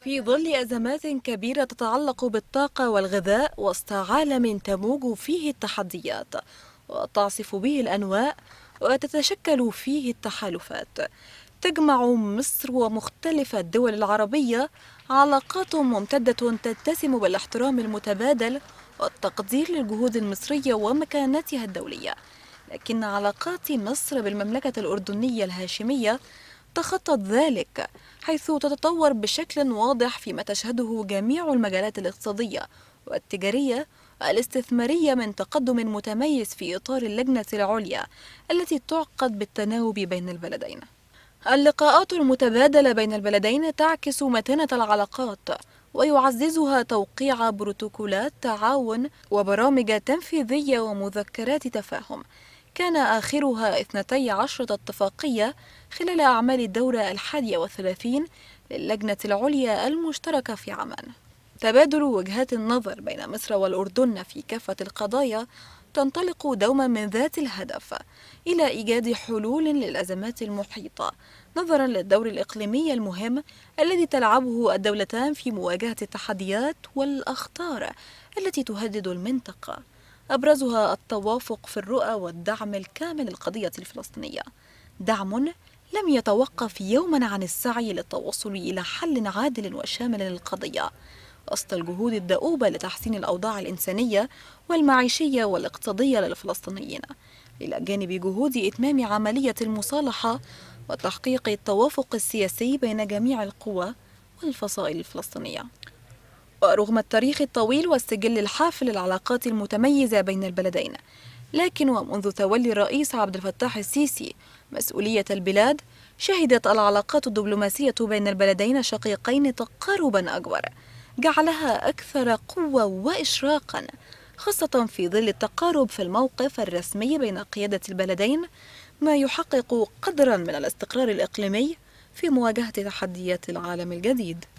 في ظل أزمات كبيرة تتعلق بالطاقة والغذاء وسط عالم تموج فيه التحديات وتعصف به الأنواء وتتشكل فيه التحالفات تجمع مصر ومختلف الدول العربية علاقات ممتدة تتسم بالاحترام المتبادل والتقدير للجهود المصرية ومكانتها الدولية لكن علاقات مصر بالمملكة الأردنية الهاشمية تخطت ذلك حيث تتطور بشكل واضح فيما تشهده جميع المجالات الاقتصادية والتجارية الاستثمارية من تقدم متميز في إطار اللجنة العليا التي تعقد بالتناوب بين البلدين اللقاءات المتبادلة بين البلدين تعكس متانة العلاقات ويعززها توقيع بروتوكولات تعاون وبرامج تنفيذية ومذكرات تفاهم كان آخرها 12 اتفاقية خلال أعمال الدورة الحادية والثلاثين للجنة العليا المشتركة في عمان تبادل وجهات النظر بين مصر والأردن في كافة القضايا تنطلق دوما من ذات الهدف إلى إيجاد حلول للأزمات المحيطة نظرا للدور الإقليمي المهم الذي تلعبه الدولتان في مواجهة التحديات والأخطار التي تهدد المنطقة أبرزها التوافق في الرؤى والدعم الكامل للقضية الفلسطينية دعم لم يتوقف يوما عن السعي للتوصل إلى حل عادل وشامل للقضية وسط الجهود الدؤوبة لتحسين الأوضاع الإنسانية والمعيشية والاقتصادية للفلسطينيين إلى جانب جهود إتمام عملية المصالحة وتحقيق التوافق السياسي بين جميع القوى والفصائل الفلسطينية ورغم التاريخ الطويل والسجل الحافل للعلاقات المتميزة بين البلدين لكن ومنذ تولي الرئيس عبد الفتاح السيسي مسؤولية البلاد شهدت العلاقات الدبلوماسية بين البلدين الشقيقين تقاربا أكبر جعلها أكثر قوة وإشراقا خاصة في ظل التقارب في الموقف الرسمي بين قيادة البلدين ما يحقق قدرا من الاستقرار الإقليمي في مواجهة تحديات العالم الجديد